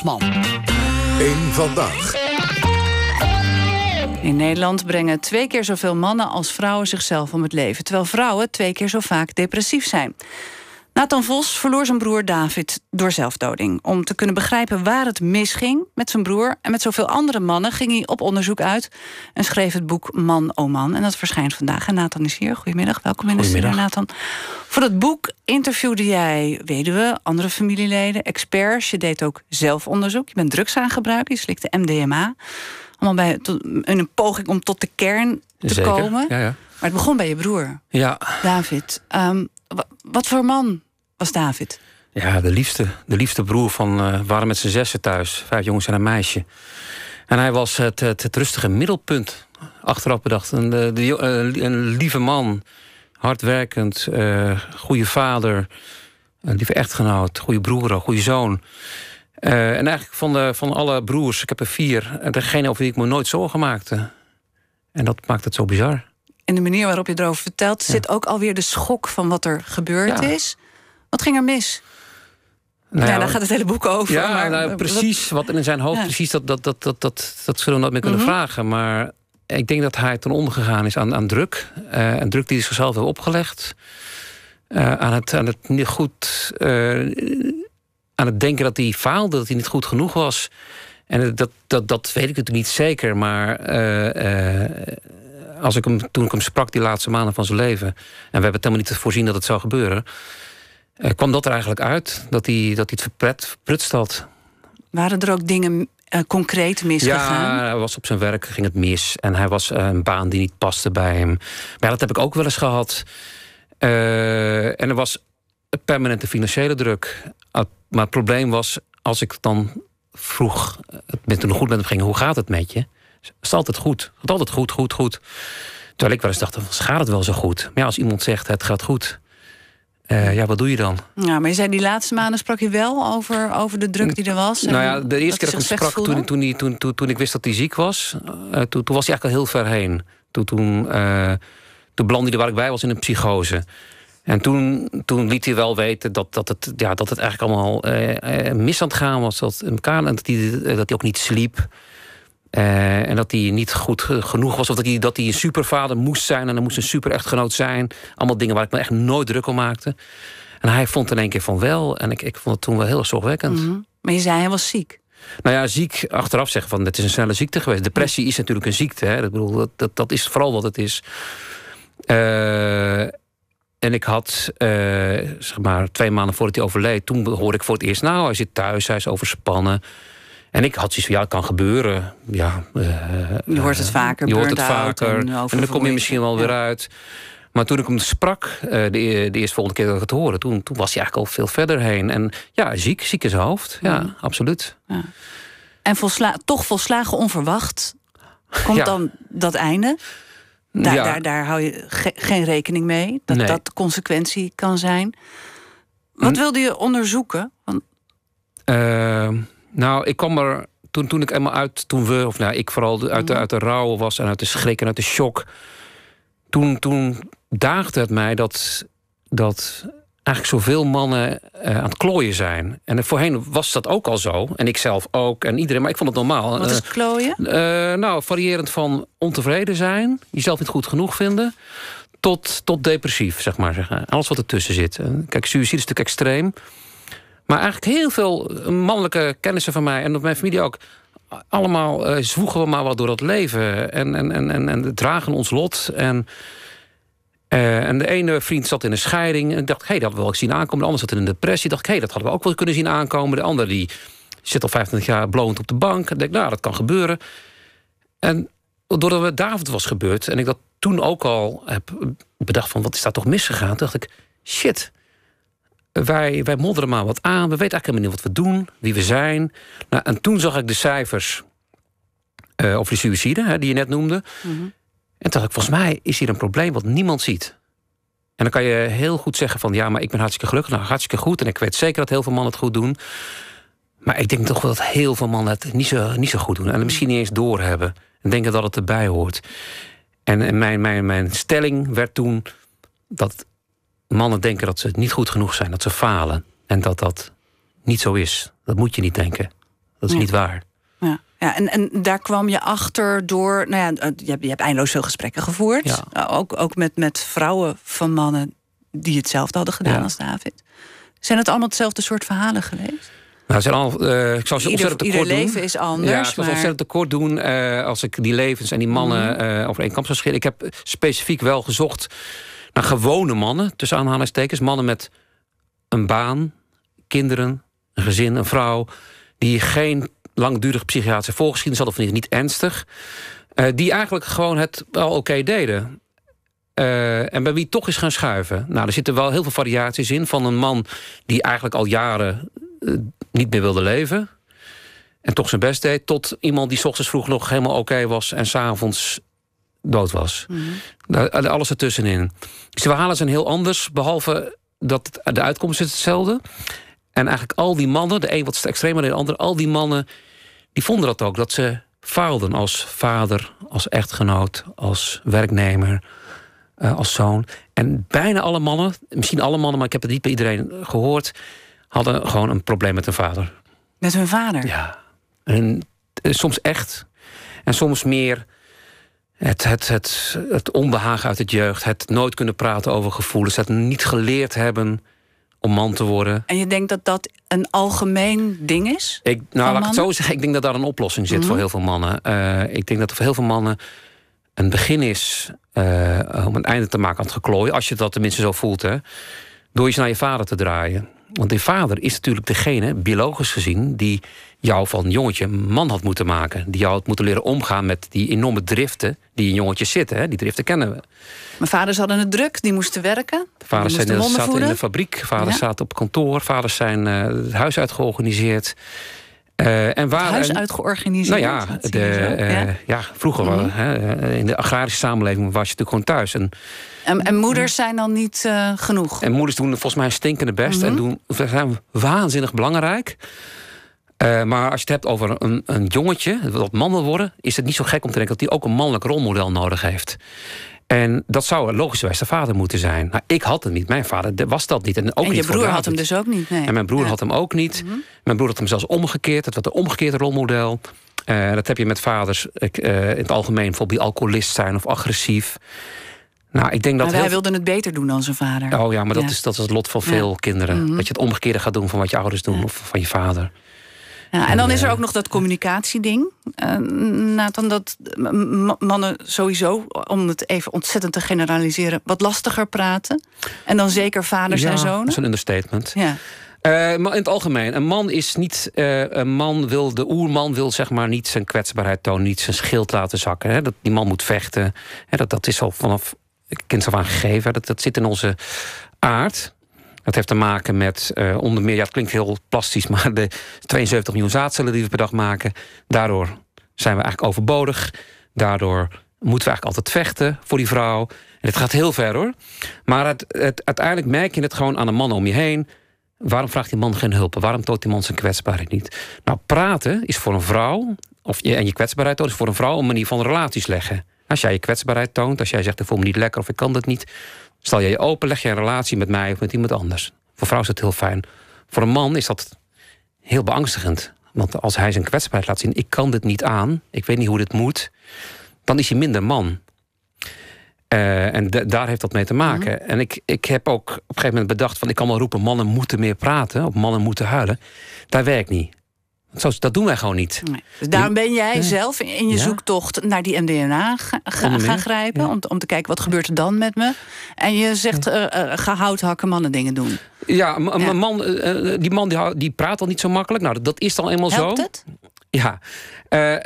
Fransman. vandaag. In Nederland brengen twee keer zoveel mannen als vrouwen zichzelf om het leven, terwijl vrouwen twee keer zo vaak depressief zijn. Nathan Vos verloor zijn broer David door zelfdoding. Om te kunnen begrijpen waar het misging met zijn broer en met zoveel andere mannen, ging hij op onderzoek uit en schreef het boek Man O Man. En dat verschijnt vandaag. En Nathan is hier. Goedemiddag, welkom in de studio, Nathan. Voor dat boek interviewde jij weduwe, andere familieleden, experts. Je deed ook zelfonderzoek. Je bent drugs aan gebruiken. je slikte MDMA. Allemaal bij, in een poging om tot de kern te Zeker. komen. Ja, ja. Maar het begon bij je broer, ja. David. Um, wat voor man was David? Ja, de liefste, de liefste broer van. Eh, waren met z'n zessen thuis, vijf jongens en een meisje. En hij was het, het, rustige middelpunt, achteraf bedacht. Een, de, eh, een lieve man, hardwerkend, uh, goede vader, een lieve echtgenoot, goede broer, een goede zoon. en eigenlijk van, de, van alle broers, ik heb er vier, degene over wie ik me nooit zorgen maakte. En dat maakt het zo bizar en de manier waarop je erover vertelt, zit ook alweer de schok van wat er gebeurd is. Wat ging er mis? Nou ja, daar gaat het hele boek over. Ja, maar, nou, precies. Wat in zijn hoofd, precies, dat, dat, dat, dat, dat, dat zullen we nooit meer kunnen mhm. vragen. Maar ik denk dat hij ten onder gegaan is aan, aan druk. Uh, eh, een druk die hij zichzelf heeft opgelegd. Eh, aan, het, aan het niet goed. Eh, aan het denken dat hij faalde, dat hij niet goed genoeg was. En dat, dat, dat weet ik natuurlijk niet zeker, maar als ik hem, toen ik hem sprak die laatste maanden van zijn leven... en we hebben het helemaal niet voorzien dat het zou gebeuren... Eh, kwam dat er eigenlijk uit, dat hij, dat hij het verpret, verprutst had. Waren er ook dingen eh, concreet misgegaan? Ja, hij was op zijn werk, ging het mis. En hij was eh, een baan die niet paste bij hem. Maar dat heb ik ook wel eens gehad. en er was permanente financiële druk. Ah, maar het probleem was, als ik dan vroeg, Toen goed met hem ging... hoe gaat het met je? is altijd goed. Het altijd goed, goed, goed. Terwijl ik wel eens dacht, gaat het wel zo goed? Maar ja, als iemand zegt, het gaat goed... Eh, ja, wat doe je dan? Ja, maar je zei die laatste maanden sprak je wel over, over de druk die er was. Nou ja, de eerste keer dat ik hem sprak, toen, toen, toen, toen, ik wist dat hij ziek was, eh, toen, toen was hij eigenlijk al heel ver heen. Toen, toen, uh, toen belandde waar ik bij was in een psychose. En toen, toen liet hij wel weten dat, dat, het, ja, dat het eigenlijk allemaal mis aan het gaan was. Dat, elkaar, en dat, hij, dat hij ook niet sliep. Eh, en dat hij niet goed genoeg was. Of dat hij, dat hij een supervader moest zijn. En dan moest een super echtgenoot zijn. Allemaal dingen waar ik me echt nooit druk om maakte. En hij vond in één keer van wel. En ik, ik vond het toen wel heel zorgwekkend. Mhm. Maar je zei hij was ziek. Nou ja, ziek achteraf zeggen van het is een snelle ziekte geweest. Depressie is natuurlijk een ziekte. Hè? Ik bedoel, dat, dat, dat is vooral wat het is. Eh, en ik had, eh, zeg maar, twee maanden voordat hij overleed, toen hoorde ik voor het eerst, nou, hij zit thuis, hij is overspannen. En ik had zoiets van, ja, het kan gebeuren. Ja, eh, je hoort het eh, vaker. Je hoort het vaker. En, dan kom je misschien wel weer uit. Maar toen ik hem sprak, eh, de, de eerste volgende keer dat ik het hoorde... Toen, toen was hij eigenlijk al veel verder heen. En ja, ziek, ziek is hoofd. Ja, absoluut. Ja. En volsla toch volslagen onverwacht komt dan dat einde... Daar, daar, daar hou je geen rekening mee. Dat nee. dat consequentie kan zijn. Wat wilde je onderzoeken? Ehm, nou, ik kwam er toen, toen ik eenmaal uit, toen we, of nou, ik vooral uit de, mhm. uit de rouw was en uit de schrik en uit de shock. Toen, toen daagde het mij dat, dat eigenlijk zoveel mannen eh, aan het klooien zijn. En voorheen was dat ook al zo. En ik zelf ook. En iedereen. Maar ik vond het normaal. Wat eh, is klooien? Eh, nou, variërend van ontevreden zijn. Jezelf niet goed genoeg vinden. Tot, tot depressief, zeg maar. Zeg. Alles wat ertussen zit. Kijk, suïcide is natuurlijk extreem. Maar eigenlijk heel veel eh, mannelijke kennissen van mij en op mijn familie ook. Allemaal uh, zwoegen we maar wat door dat leven. En, en, en, en, en dragen ons lot. En, eh, en de ene vriend zat in een scheiding. En dacht, hé, hey, dat hadden we wel zien aankomen. De ander zat in een depressie. Dacht, hé, hey, dat hadden we ook wel kunnen zien aankomen. De ander die zit al 25 jaar blond op de bank. En denk, nou, dat kan gebeuren. En doordat we David was gebeurd. en ik dat toen ook al heb bedacht van wat is daar toch misgegaan. dacht ik, shit wij, wij modderen maar wat aan. We weten eigenlijk helemaal niet wat we doen, wie we zijn. Nou, en toen zag ik de cijfers uh, over de suïcide, hè, die je net noemde. Mhm. En toen dacht ik, volgens mij is hier een probleem wat niemand ziet. En dan kan je heel goed zeggen van... ja, maar ik ben hartstikke gelukkig, nou, hartstikke goed... en ik weet zeker dat heel veel mannen het goed doen. Maar ik denk toch wel dat heel veel mannen het niet zo, niet zo goed doen... en het misschien niet eens doorhebben. En denken dat het erbij hoort. En, en mijn, mijn, mijn stelling werd toen dat mannen denken dat ze niet goed genoeg zijn, dat ze falen. En dat dat niet zo is. Dat moet je niet denken. Dat is niet waar. Ja. Ja, en, en daar kwam je achter door. Nou ja, eh, je hebt, je hebt eindeloos veel gesprekken gevoerd. Ja. Eh, ook, ook met, met vrouwen van mannen die hetzelfde hadden gedaan als David. Zijn het allemaal hetzelfde soort verhalen geweest? Nou, zijn al, eh, ik zou ze ieder, ieder leven is anders. Ja, ik zou ze ontzettend tekort doen als ik die levens en die mannen mm. uh, over één kamp zou Ik heb specifiek wel gezocht gewone mannen, tussen aanhalingstekens. Mannen met een baan, kinderen, een gezin, een vrouw. Die geen langdurig psychiatrische voorgeschiedenis hadden, of niet ernstig. Eh, die eigenlijk gewoon het wel oké deden. Eh, en bij wie toch is gaan schuiven. Nou, er zitten wel heel veel variaties in. Van een man die eigenlijk al jaren eh, niet meer wilde leven. En toch zijn best deed. Tot iemand die s ochtends vroeg nog helemaal oké was. En s'avonds dood was. Mhm. Alles ertussenin. Dus de verhalen zijn heel anders, behalve dat de uitkomst is hetzelfde. En eigenlijk al die mannen, de een wat extremer dan de ander, al die mannen, die vonden dat ook. Dat ze faalden als vader, als echtgenoot, als werknemer, eh, als zoon. En bijna alle mannen, misschien alle mannen, maar ik heb het niet bij iedereen gehoord, hadden gewoon een probleem met hun vader. Met hun vader? Ja. En, eh, soms echt. En soms meer het, het, het, onbehagen uit het jeugd, het nooit kunnen praten over gevoelens, het niet geleerd hebben om man te worden. En je denkt dat dat een algemeen ding is? Ik, nou, laat ik het zo zeggen. Ik denk dat daar een oplossing zit voor mhm. heel veel mannen. Eh, ik denk dat voor heel veel mannen een begin is eh, om een einde te maken aan het geklooien. Als je dat tenminste zo voelt, hè. Door je naar je vader te draaien. Want die vader is natuurlijk degene, biologisch gezien, die jou van jongetje een man had moeten maken. Die jou had moeten leren omgaan met die enorme driften die in jongetjes zitten. Hè? Die driften kennen we. Mijn vaders hadden het druk, die moesten werken. Vaders zijn, eh, zaten in de fabriek, vaders zaten op kantoor, vaders zijn eh, het huis uitgeorganiseerd. Uh, en huis uitgeorganiseerd? Nou ja, de, ja? vroeger wel, mhm. hè, in de agrarische samenleving was je natuurlijk gewoon thuis. En, en, moeders zijn dan niet genoeg? En moeders doen volgens mij stinkende best en mhm. doen, zijn waanzinnig belangrijk. Eh, maar als je het hebt over een, een jongetje dat man wil worden, is het niet zo gek om te denken dat hij ook een mannelijk rolmodel nodig heeft. En dat zou logischerwijs de vader moeten zijn. Nou, ik had het niet. Mijn vader was dat niet. En, ook je broer had hem dus ook niet. Nee. En mijn broer had hem ook niet. Mhm. Mijn broer had hem zelfs omgekeerd. Het was een omgekeerd rolmodel. Eh, dat heb je met vaders eh, in het algemeen, bijvoorbeeld die alcoholist zijn of agressief. Nou, ik denk dat maar hij wilde het beter doen dan zijn vader. Oh ja, maar dat, Is, dat is het lot van veel kinderen. Mhm. Dat je het omgekeerde gaat doen van wat je ouders doen of van je vader. Ja, en dan is er eh, ook nog dat communicatieding. Uh, Nathan, dat mannen sowieso, om het even ontzettend te generaliseren, wat lastiger praten. En dan zeker vaders en zonen. Dat is een understatement. Ja. Eh, maar in het algemeen, een man is niet. een man wil, de oerman wil zeg maar niet zijn kwetsbaarheid tonen, niet zijn schild laten zakken. Hè? Dat die man moet vechten. Hè? Dat, dat is al vanaf kind af aan gegeven. Dat, dat zit in onze aard. Dat heeft te maken met eh, onder meer, ja, het klinkt heel plastisch, maar de 72 miljoen zaadcellen die we per dag maken. Daardoor zijn we eigenlijk overbodig. Daardoor moeten we eigenlijk altijd vechten voor die vrouw. En het gaat heel ver hoor. Maar het, het, uiteindelijk merk je het gewoon aan de man om je heen. Waarom vraagt die man geen hulp? Waarom toont die man zijn kwetsbaarheid niet? Nou, praten is voor een vrouw, of je, en je kwetsbaarheid toont, is voor een vrouw een manier van relaties leggen. Als jij je kwetsbaarheid toont, als jij zegt: Ik voel me niet lekker of ik kan dat niet, Stel je je open, leg je een relatie met mij of met iemand anders. Voor vrouw is dat heel fijn. Voor een man is dat heel beangstigend. Want als hij zijn kwetsbaarheid laat zien, ik kan dit niet aan, ik weet niet hoe dit moet, dan is hij minder man. Eh, en daar heeft dat mee te mhm. maken. En ik, ik heb ook op een gegeven moment bedacht: van ik kan wel roepen, mannen moeten meer praten, op mannen moeten huilen. Daar werkt niet. Zo, dat doen wij gewoon niet. Dus daarom ben jij zelf in je zoektocht naar die MDNA gaan grijpen. Om, om te kijken wat gebeurt er dan met me. En je zegt, uh, uh, ga mannen dingen doen. Ja, ja. Man, eh, die man die, die, praat al niet zo makkelijk. Nou, dat is dan eenmaal zo. Helpt het? Ja.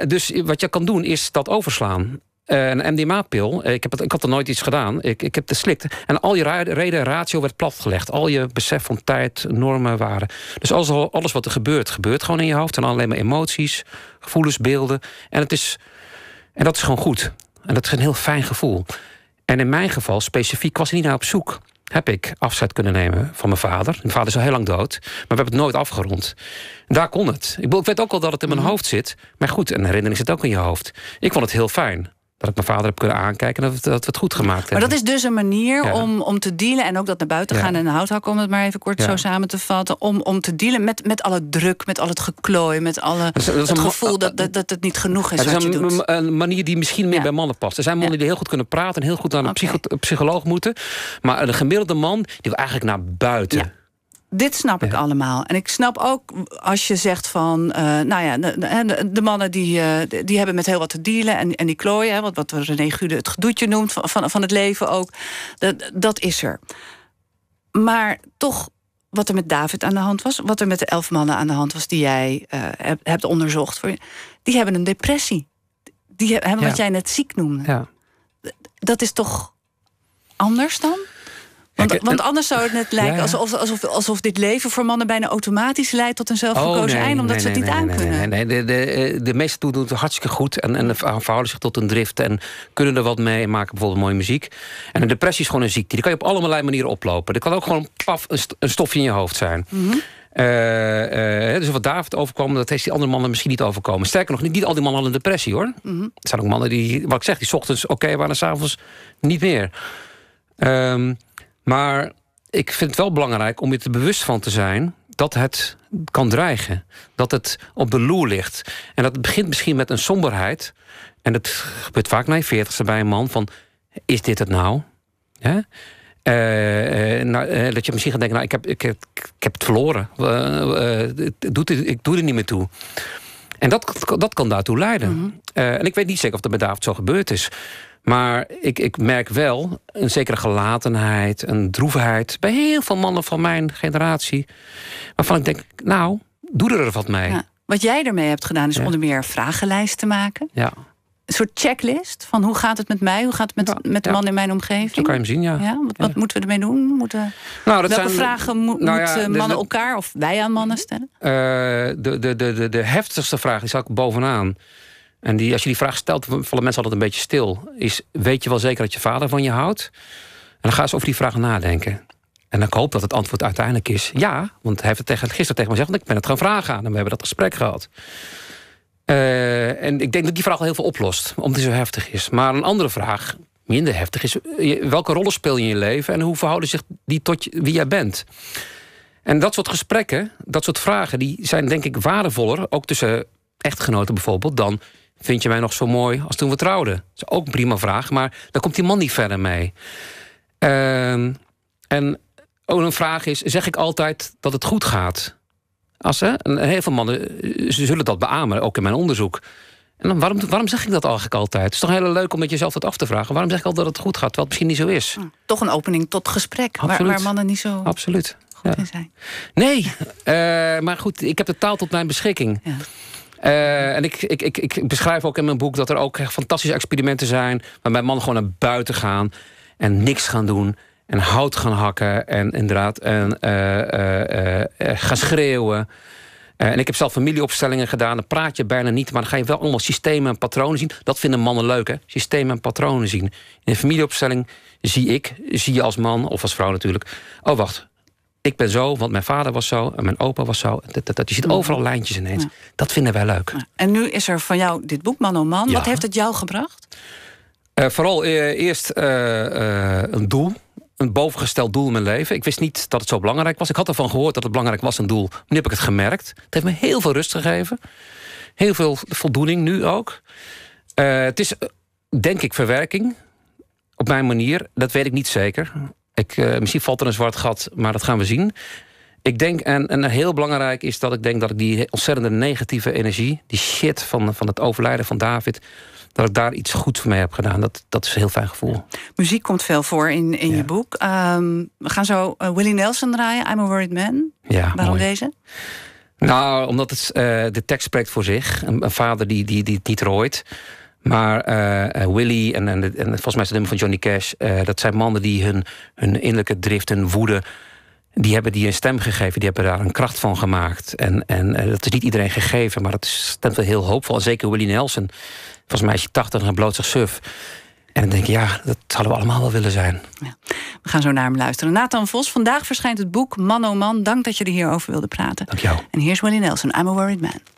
dus wat je kan doen is dat overslaan een MDMA-pil, eh, ik, heb het, ik had er nooit iets gedaan. Ik, ik heb de slikt. En al je ra ratio werd platgelegd. Al je besef van tijd, normen, waren. Dus alles, alles wat er gebeurt, gebeurt gewoon in je hoofd. En alleen maar emoties, gevoelens, beelden. En, het is, en dat is gewoon goed. En dat is een heel fijn gevoel. En in mijn geval specifiek was ik niet naar op zoek. Heb ik afscheid kunnen nemen van mijn vader. Mijn vader is al heel lang dood, maar we hebben het nooit afgerond. daar kon het. Ik, ik weet ook al dat het in mijn mhm. hoofd zit. Maar goed, een herinnering zit ook in je hoofd. Ik vond het heel fijn dat ik mijn vader heb kunnen aankijken en dat, dat we het goed gemaakt hebben. Maar dat is dus een manier om, om te dealen en ook dat naar buiten gaan en houthakken, om het maar even kort zo samen te vatten, om, om te dealen met, met alle druk, met al het geklooi, met alle, het gevoel dat, eh, dat, dat het niet genoeg is. Dat is een, een, manier die misschien meer bij mannen past. Er zijn mannen die heel goed kunnen praten en heel goed naar een psycholoog moeten, maar een gemiddelde man die wil eigenlijk naar buiten dit snap ik allemaal. En ik snap ook als je zegt van, eh, nou ja, de, de mannen die, eh, die hebben met heel wat te dealen en, en die klooien, wat, wat René Gude het gedoetje noemt van, van, van het leven ook, dat, dat is er. Maar toch wat er met David aan de hand was, wat er met de elf mannen aan de hand was die jij eh, hebt onderzocht, voor die hebben een depressie. Die hebben wat jij net ziek noemde. Ja. Dat is toch anders dan? Want, anders zou het net lijken alsof, alsof, alsof dit leven voor mannen bijna automatisch leidt tot een zelfverkozen oh, eind, omdat ze het niet aan kunnen. Nee, de, de, de meeste doen het hartstikke goed en, en verhouden zich tot een drift en kunnen er wat mee en maken bijvoorbeeld mooie muziek. En een depressie is gewoon een ziekte. Die kan je op allerlei manieren oplopen. Er kan ook gewoon paf, een, stofje in je hoofd zijn. Mm -hmm. Uh, uh, dus wat David overkwam, dat heeft die andere mannen misschien niet overkomen. Sterker nog, niet, niet al die mannen hadden depressie hoor. Mhm. Er zijn ook mannen die, wat ik zeg, die ochtends oké okay waren, s'avonds niet meer. Um, maar ik vind het wel belangrijk om je er bewust van te zijn dat het kan dreigen. Dat het op de loer ligt. En dat het begint misschien met een somberheid. En dat gebeurt vaak na je veertigste bij een man van... is dit het nou? Eh, eh, nou, eh, dat je misschien gaat denken, nou, ik, heb, ik, ik, heb het verloren. Het ik doe er niet meer toe. En dat, dat kan daartoe leiden. Mhm. Eh, en ik weet niet zeker of dat bij David zo gebeurd is. Maar ik, ik merk wel een zekere gelatenheid, een droefheid... bij heel veel mannen van mijn generatie. Waarvan ik denk, nou, doe er wat mee. wat jij ermee hebt gedaan is onder meer vragenlijsten maken. Ja een soort checklist van hoe gaat het met mij, hoe gaat het met, met de man in mijn omgeving? Zo kan je hem zien, ja. ja wat, moeten we ermee doen? Moeten, nou, dat welke vragen nou moeten dus mannen elkaar of wij aan mannen stellen? Eh, de, de, de, de, heftigste vraag, die zal ik bovenaan. En die, als je die vraag stelt, vallen mensen altijd een beetje stil. Is, weet je wel zeker dat je vader van je houdt? En dan gaan ze over die vraag nadenken. En ik hoop dat het antwoord uiteindelijk is ja. Want hij heeft het tegen, gisteren tegen me gezegd, want ik ben het gaan vragen aan. En we hebben dat gesprek gehad. Eh, en ik denk dat die vraag al heel veel oplost, omdat die zo heftig is. Maar een andere vraag, minder heftig, is eh, welke rollen speel je in je leven en hoe verhouden zich die tot wie jij bent? En dat soort gesprekken, dat soort vragen, die zijn denk ik waardevoller, ook tussen echtgenoten bijvoorbeeld, dan vind je mij nog zo mooi als toen we trouwden? Dat is ook een prima vraag, maar daar komt die man niet verder mee. Ehm, en ook een vraag is, zeg ik altijd dat het goed gaat? assen. En heel veel mannen eh, ze zullen dat beamen, ook in mijn onderzoek. En dan, waarom, waarom zeg ik dat eigenlijk altijd? Het is toch heel leuk om met jezelf dat af te vragen. Waarom zeg ik altijd dat het goed gaat, wat misschien niet zo is? Ah, toch een opening tot gesprek, waar, waar, mannen niet zo Absoluut. goed in zijn. Nee, eh, maar goed, ik heb de taal tot mijn beschikking. Ja. Eh, en ik, ik, ik, ik, beschrijf ook in mijn boek dat er ook fantastische experimenten zijn... waarbij mannen gewoon naar buiten gaan en niks gaan doen en hout gaan hakken en inderdaad en, eh, eh, eh, gaan schreeuwen. en ik heb zelf familieopstellingen gedaan. Dan praat je bijna niet, maar dan ga je wel allemaal systemen en patronen zien. Dat vinden mannen leuk, hè? Systemen en patronen zien. In een familieopstelling zie ik, zie je als man of als vrouw natuurlijk. Oh, wacht. Ik ben zo, want mijn vader was zo en mijn opa was zo. Dat, je ziet overal lijntjes ineens. Dat vinden wij leuk. En nu is er van jou dit boek, Man om oh Man. Wat heeft het jou gebracht? vooral eerst een doel een bovengesteld doel in mijn leven. Ik wist niet dat het zo belangrijk was. Ik had ervan gehoord dat het belangrijk was, een doel. Nu heb ik het gemerkt. Het heeft me heel veel rust gegeven. Heel veel voldoening nu ook. Eh, het is, eh, denk ik, verwerking. Op mijn manier. Dat weet ik niet zeker. Ik, eh, misschien valt er een zwart gat, maar dat gaan we zien. Ik denk, en, en heel belangrijk is dat ik denk dat ik die ontzettende negatieve energie, die shit van, van het overlijden van David, dat ik daar iets goeds voor mee heb gedaan. Dat, dat is een heel fijn gevoel. Muziek komt veel voor in, in je boek. Ehm, we gaan zo eh, Willie Nelson draaien, I'm a Worried Man. Ja, Waarom deze? Nou, omdat het, eh, de tekst spreekt voor zich. Een, vader die, die, die het niet rooit. Maar uh, eh, Willy en, en, en, volgens mij is het nummer van Johnny Cash... dat zijn mannen die hun, hun innerlijke drift, hun woede... die hebben die een stem gegeven, die hebben daar een kracht van gemaakt. En, en dat is niet iedereen gegeven, maar dat is wel heel hoopvol. Zeker Willie Nelson, Volgens mij is je tachtig en bloot zich suf. En dan denk ik ja, dat zouden we allemaal wel willen zijn. Ja. We gaan zo naar hem luisteren. Nathan Vos, vandaag verschijnt het boek Man oh Man. Dank dat je er hierover wilde praten. Dank jou. En is Willie Nelson, I'm a Worried Man.